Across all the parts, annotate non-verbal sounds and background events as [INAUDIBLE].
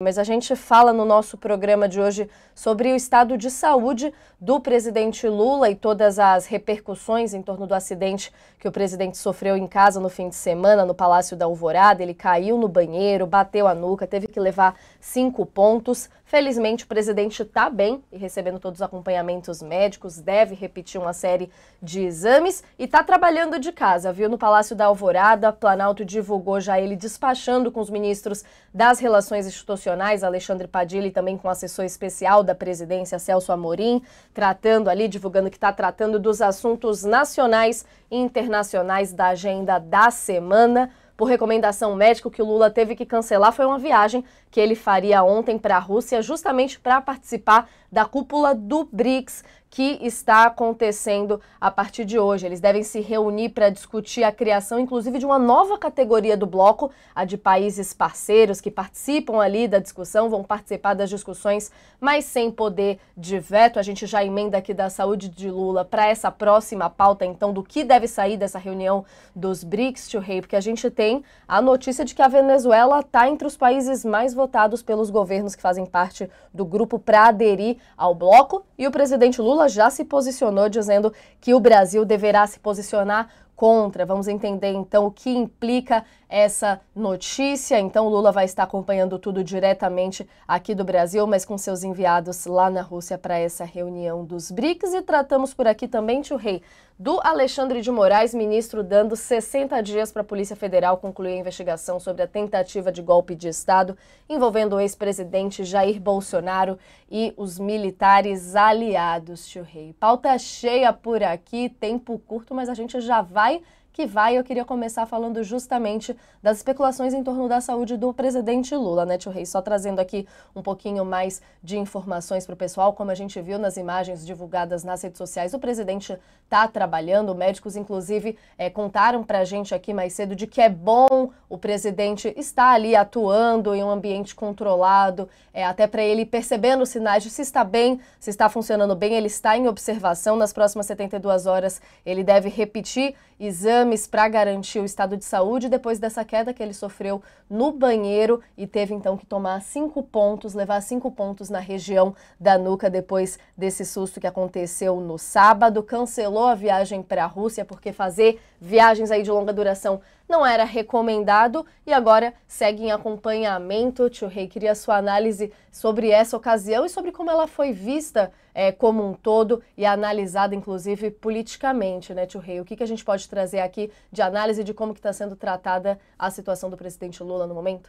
Mas a gente fala no nosso programa de hoje sobre o estado de saúde do presidente Lula e todas as repercussões em torno do acidente que o presidente sofreu em casa no fim de semana, no Palácio da Alvorada. Ele caiu no banheiro, bateu a nuca, teve que levar cinco pontos, Felizmente, o presidente está bem e recebendo todos os acompanhamentos médicos, deve repetir uma série de exames e está trabalhando de casa, viu? No Palácio da Alvorada, Planalto divulgou já ele despachando com os ministros das Relações Institucionais, Alexandre Padilha, e também com o assessor especial da presidência, Celso Amorim, tratando ali, divulgando que está tratando dos assuntos nacionais e internacionais da agenda da semana por recomendação médica, o que o Lula teve que cancelar foi uma viagem que ele faria ontem para a Rússia, justamente para participar da cúpula do BRICS, que está acontecendo a partir de hoje. Eles devem se reunir para discutir a criação, inclusive, de uma nova categoria do bloco, a de países parceiros que participam ali da discussão, vão participar das discussões, mas sem poder de veto. A gente já emenda aqui da saúde de Lula para essa próxima pauta, então, do que deve sair dessa reunião dos BRICS, tio Rei, porque a gente tem a notícia de que a Venezuela está entre os países mais votados pelos governos que fazem parte do grupo para aderir ao bloco, e o presidente Lula Lula já se posicionou dizendo que o Brasil deverá se posicionar contra. Vamos entender então o que implica essa notícia. Então, Lula vai estar acompanhando tudo diretamente aqui do Brasil, mas com seus enviados lá na Rússia para essa reunião dos BRICS. E tratamos por aqui também, Tio Rei, do Alexandre de Moraes, ministro, dando 60 dias para a Polícia Federal concluir a investigação sobre a tentativa de golpe de Estado envolvendo o ex-presidente Jair Bolsonaro e os militares aliados, Tio Rei. Pauta cheia por aqui, tempo curto, mas a gente já vai que vai, eu queria começar falando justamente das especulações em torno da saúde do presidente Lula, né, tio Reis? Só trazendo aqui um pouquinho mais de informações para o pessoal. Como a gente viu nas imagens divulgadas nas redes sociais, o presidente está trabalhando. Médicos, inclusive, é, contaram para a gente aqui mais cedo de que é bom o presidente estar ali atuando em um ambiente controlado, é, até para ele percebendo os sinais de se está bem, se está funcionando bem. Ele está em observação. Nas próximas 72 horas, ele deve repetir exame exames para garantir o estado de saúde depois dessa queda que ele sofreu no banheiro e teve então que tomar cinco pontos, levar cinco pontos na região da nuca depois desse susto que aconteceu no sábado. Cancelou a viagem para a Rússia porque fazer viagens aí de longa duração não era recomendado e agora segue em acompanhamento. Tio Rei, queria sua análise sobre essa ocasião e sobre como ela foi vista é, como um todo e analisada, inclusive, politicamente, né, Tio Rei? O que, que a gente pode trazer aqui de análise de como está sendo tratada a situação do presidente Lula no momento?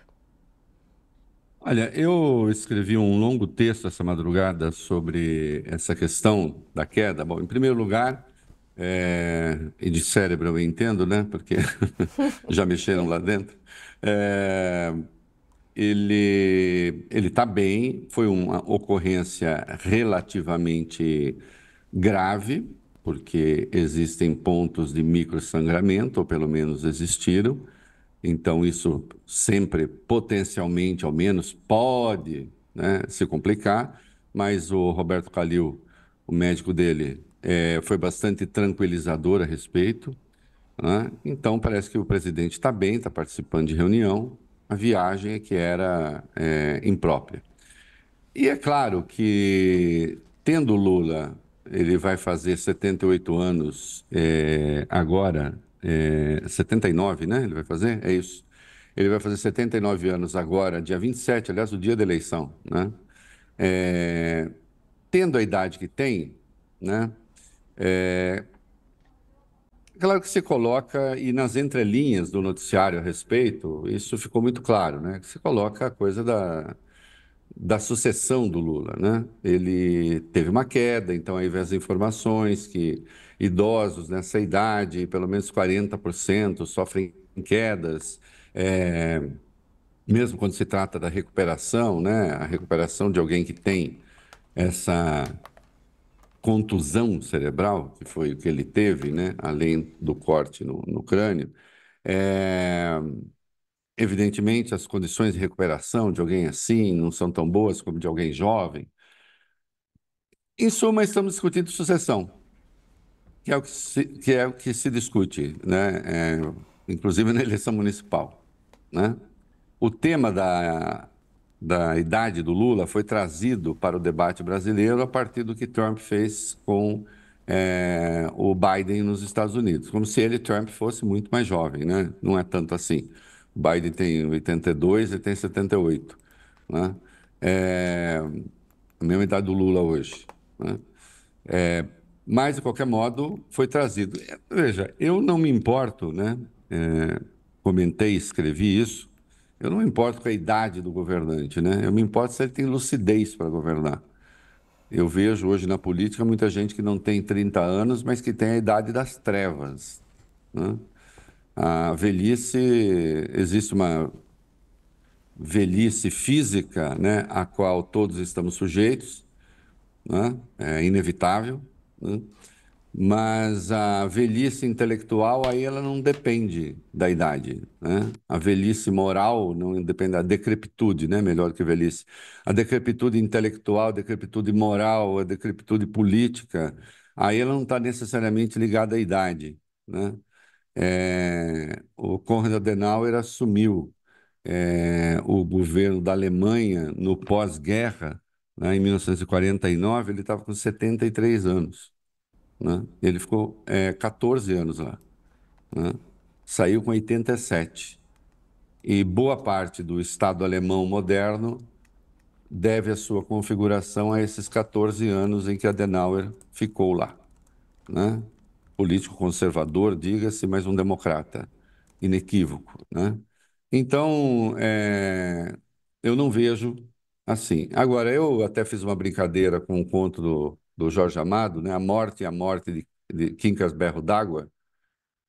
Olha, eu escrevi um longo texto essa madrugada sobre essa questão da queda. Bom, em primeiro lugar, é, e de cérebro eu entendo, né? Porque [LAUGHS] já mexeram lá dentro. É, ele ele está bem, foi uma ocorrência relativamente grave, porque existem pontos de microsangramento, ou pelo menos existiram. Então isso sempre potencialmente, ao menos, pode né, se complicar. Mas o Roberto Calil, o médico dele, é, foi bastante tranquilizador a respeito. Né? Então, parece que o presidente está bem, está participando de reunião. A viagem é que era é, imprópria. E é claro que, tendo Lula, ele vai fazer 78 anos é, agora, é, 79, né? Ele vai fazer? É isso. Ele vai fazer 79 anos agora, dia 27, aliás, o dia da eleição, né? É, tendo a idade que tem, né? É... Claro que se coloca, e nas entrelinhas do noticiário a respeito, isso ficou muito claro, né? Que se coloca a coisa da, da sucessão do Lula, né? Ele teve uma queda, então aí vem as informações que idosos nessa idade, pelo menos 40%, sofrem quedas, é... mesmo quando se trata da recuperação, né? A recuperação de alguém que tem essa contusão cerebral, que foi o que ele teve, né, além do corte no, no crânio, é... evidentemente as condições de recuperação de alguém assim não são tão boas como de alguém jovem. Em suma, estamos discutindo sucessão, que é o que se, que é o que se discute, né, é... inclusive na eleição municipal. Né? O tema da da idade do Lula foi trazido para o debate brasileiro a partir do que Trump fez com é, o Biden nos Estados Unidos, como se ele, Trump, fosse muito mais jovem, né? Não é tanto assim. O Biden tem 82 e tem 78, né? É, a mesma idade do Lula hoje, né? É, mas, de qualquer modo, foi trazido. Veja, eu não me importo, né? comentei, escrevi isso, eu não me importo com a idade do governante, né? Eu me importo se ele tem lucidez para governar. Eu vejo hoje na política muita gente que não tem 30 anos, mas que tem a idade das trevas. Né? A velhice, existe uma velhice física, né, a qual todos estamos sujeitos, né? é inevitável. Né? mas a velhice intelectual aí ela não depende da idade, né? A velhice moral não depende da decrepitude, né? Melhor que velhice. A decrepitude intelectual, a decrepitude moral, a decrepitude política, aí ela não está necessariamente ligada à idade, né? É, o Konrad Adenauer assumiu é, o governo da Alemanha no pós-guerra, né? em 1949, ele estava com 73 anos. Né? Ele ficou é, 14 anos lá. Né? Saiu com 87. E boa parte do Estado alemão moderno deve a sua configuração a esses 14 anos em que Adenauer ficou lá. Né? Político conservador, diga-se, mas um democrata inequívoco. Né? Então, é, eu não vejo assim. Agora, eu até fiz uma brincadeira com um conto do do Jorge Amado, né? A Morte e a Morte de, de Quincas Berro d'Água.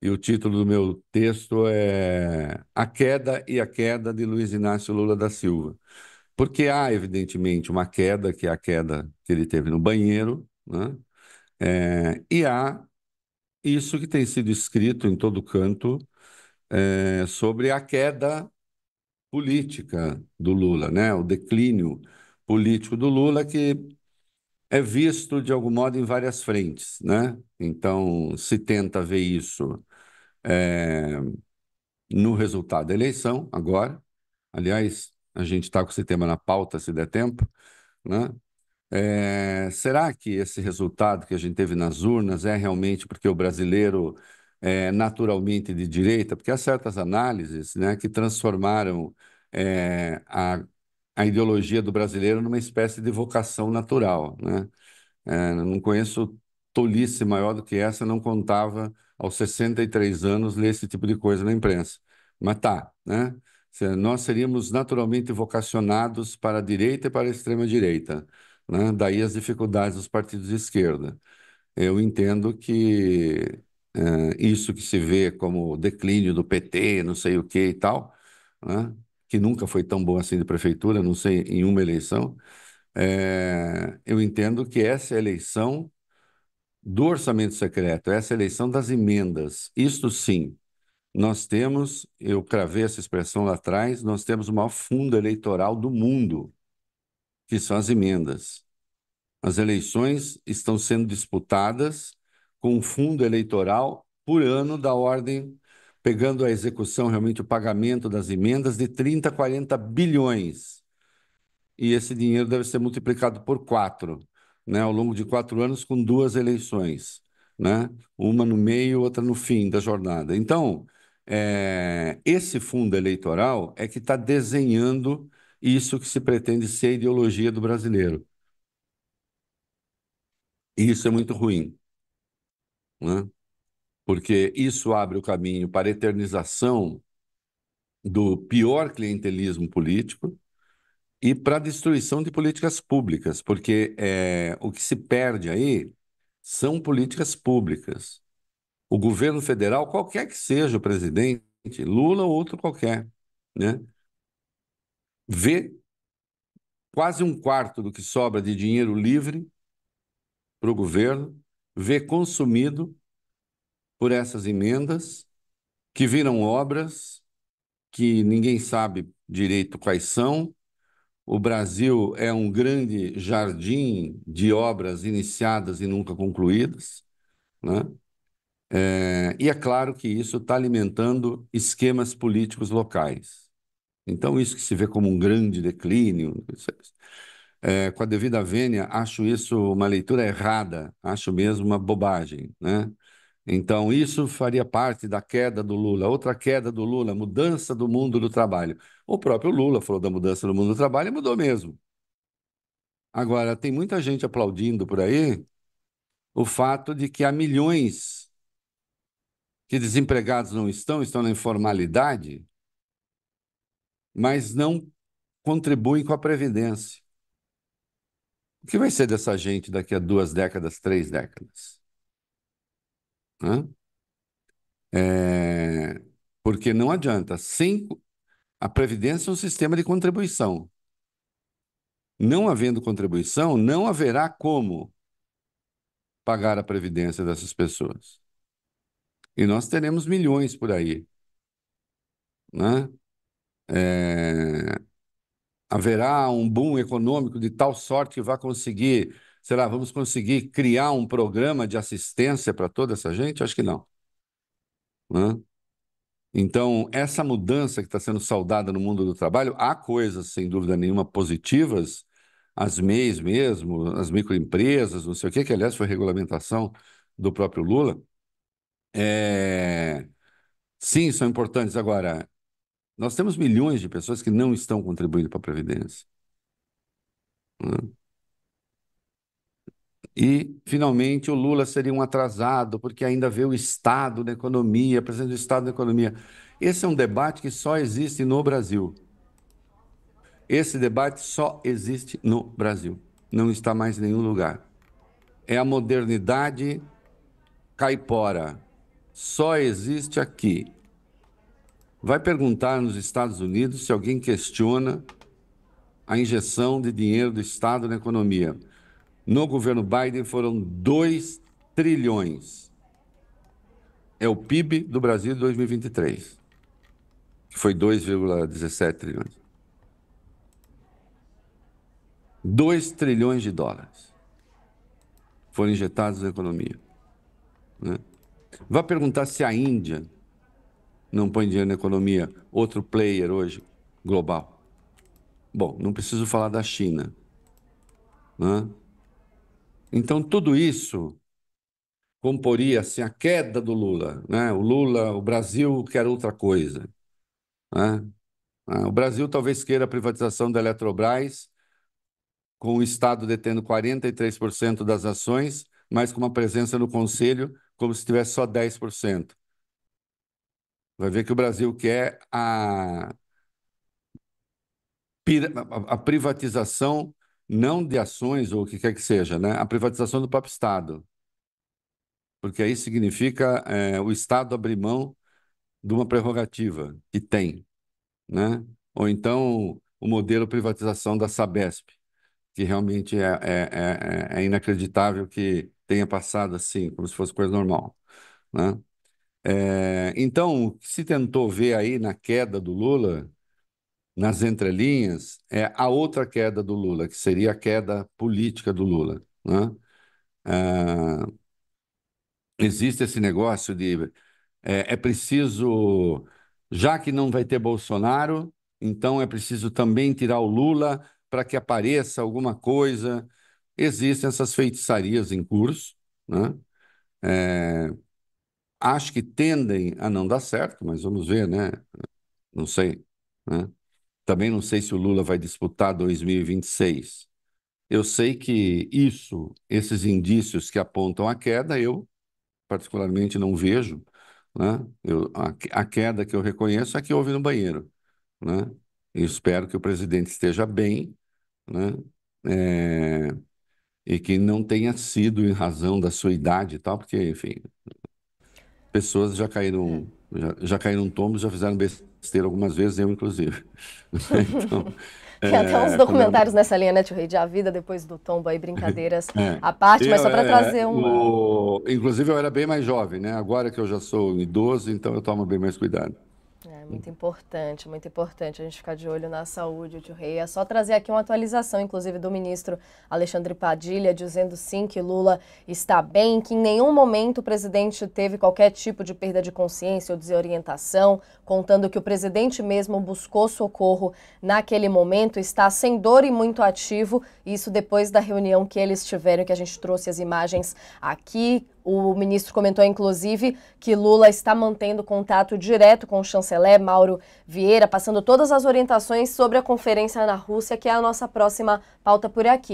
E o título do meu texto é A Queda e a Queda de Luiz Inácio Lula da Silva. Porque há, evidentemente, uma queda, que é a queda que ele teve no banheiro, né? É, e há isso que tem sido escrito em todo canto é, sobre a queda política do Lula, né? o declínio político do Lula, que é visto de algum modo em várias frentes, né? Então se tenta ver isso é, no resultado da eleição agora. Aliás, a gente está com esse tema na pauta, se der tempo, né? É, será que esse resultado que a gente teve nas urnas é realmente porque o brasileiro é naturalmente de direita? Porque há certas análises, né, que transformaram é, a a ideologia do brasileiro numa espécie de vocação natural, né? É, não conheço tolice maior do que essa, não contava aos 63 anos ler esse tipo de coisa na imprensa. Mas tá, né? Nós seríamos naturalmente vocacionados para a direita e para a extrema-direita, né? Daí as dificuldades dos partidos de esquerda. Eu entendo que é, isso que se vê como declínio do PT, não sei o que e tal, né? que nunca foi tão bom assim de prefeitura, não sei, em uma eleição, é, eu entendo que essa é eleição do orçamento secreto, essa é eleição das emendas, isto sim, nós temos, eu cravei essa expressão lá atrás, nós temos o maior fundo eleitoral do mundo, que são as emendas. As eleições estão sendo disputadas com um fundo eleitoral por ano da ordem pegando a execução, realmente o pagamento das emendas, de 30 40 bilhões. E esse dinheiro deve ser multiplicado por quatro, né, ao longo de quatro anos, com duas eleições, né, uma no meio, outra no fim da jornada. Então, é, esse fundo eleitoral é que está desenhando isso que se pretende ser a ideologia do brasileiro. E isso é muito ruim. Né? porque isso abre o caminho para a eternização do pior clientelismo político e para a destruição de políticas públicas, porque é, o que se perde aí são políticas públicas. O governo federal, qualquer que seja o presidente, Lula ou outro qualquer, né, vê quase um quarto do que sobra de dinheiro livre para o governo, vê consumido por essas emendas, que viram obras que ninguém sabe direito quais são. O Brasil é um grande jardim de obras iniciadas e nunca concluídas. Né? É, e é claro que isso está alimentando esquemas políticos locais. Então, isso que se vê como um grande declínio, é, com a devida vênia, acho isso uma leitura errada, acho mesmo uma bobagem. Né? Então, isso faria parte da queda do Lula. Outra queda do Lula, mudança do mundo do trabalho. O próprio Lula falou da mudança do mundo do trabalho e mudou mesmo. Agora, tem muita gente aplaudindo por aí o fato de que há milhões que desempregados não estão, estão na informalidade, mas não contribuem com a Previdência. O que vai ser dessa gente daqui a duas décadas, três décadas? Né? É, porque não adianta. Sem, a Previdência é um sistema de contribuição. Não havendo contribuição, não haverá como pagar a Previdência dessas pessoas. E nós teremos milhões por aí. Né? É, haverá um boom econômico de tal sorte que vai conseguir Será vamos conseguir criar um programa de assistência para toda essa gente? Acho que não. Né? Então, essa mudança que está sendo saudada no mundo do trabalho, há coisas, sem dúvida nenhuma, positivas, as MEIs mesmo, as microempresas, não sei o quê, que, aliás, foi regulamentação do próprio Lula. É... Sim, são importantes. Agora, nós temos milhões de pessoas que não estão contribuindo para a Previdência. Né? E, finalmente, o Lula seria um atrasado, porque ainda vê o Estado da economia, a presença do Estado da economia. Esse é um debate que só existe no Brasil. Esse debate só existe no Brasil. Não está mais em nenhum lugar. É a modernidade caipora. Só existe aqui. Vai perguntar nos Estados Unidos se alguém questiona a injeção de dinheiro do Estado na economia no governo Biden foram 2 trilhões. É o PIB do Brasil de 2023, que foi 2,17 trilhões. 2 trilhões de dólares foram injetados na economia. Né? Vá perguntar se a Índia não põe dinheiro na economia, outro player hoje, global. Bom, não preciso falar da China. Né? Então, tudo isso comporia assim, a queda do Lula. Né? O Lula, o Brasil quer outra coisa. Né? Ah, o Brasil talvez queira a privatização da Eletrobras, com o Estado detendo 43% das ações, mas com uma presença no Conselho como se tivesse só 10%. Vai ver que o Brasil quer a, a privatização não de ações ou o que quer que seja, né? a privatização do próprio Estado. Porque aí significa é, o Estado abrir mão de uma prerrogativa que tem. Né? Ou então o modelo privatização da Sabesp, que realmente é, é, é, é, é inacreditável que tenha passado assim, como se fosse coisa normal. Né? É, então, o que se tentou ver aí na queda do Lula nas entrelinhas é a outra queda do Lula, que seria a queda política do Lula. Né? É, existe esse negócio de é, é preciso, já que não vai ter Bolsonaro, então é preciso também tirar o Lula para que apareça alguma coisa. Existem essas feitiçarias em curso, né? É, acho que tendem a não dar certo, mas vamos ver, né? Não sei. Né? Também não sei se o Lula vai disputar 2026. Eu sei que isso, esses indícios que apontam a queda, eu particularmente não vejo. Né? Eu, a, a queda que eu reconheço é que houve no banheiro. Né? E espero que o presidente esteja bem né? É, e que não tenha sido em razão da sua idade e tal, porque, enfim, pessoas já caíram é. Já, já caíram tombos, já fizeram besteira algumas vezes, eu inclusive. [LAUGHS] então, [LAUGHS] Tem é, até uns é documentários nessa linha, né, Tio Rei? De A Vida Depois do Tombo, aí brincadeiras [LAUGHS] é, à parte, eu, mas só para é, trazer um. O... Inclusive, eu era bem mais jovem, né? Agora que eu já sou idoso, então eu tomo bem mais cuidado muito importante, muito importante a gente ficar de olho na saúde, o Rei. É só trazer aqui uma atualização, inclusive, do ministro Alexandre Padilha, dizendo sim que Lula está bem, que em nenhum momento o presidente teve qualquer tipo de perda de consciência ou desorientação, contando que o presidente mesmo buscou socorro naquele momento, está sem dor e muito ativo, isso depois da reunião que eles tiveram, que a gente trouxe as imagens aqui, o ministro comentou, inclusive, que Lula está mantendo contato direto com o chanceler Mauro Vieira, passando todas as orientações sobre a conferência na Rússia, que é a nossa próxima pauta por aqui.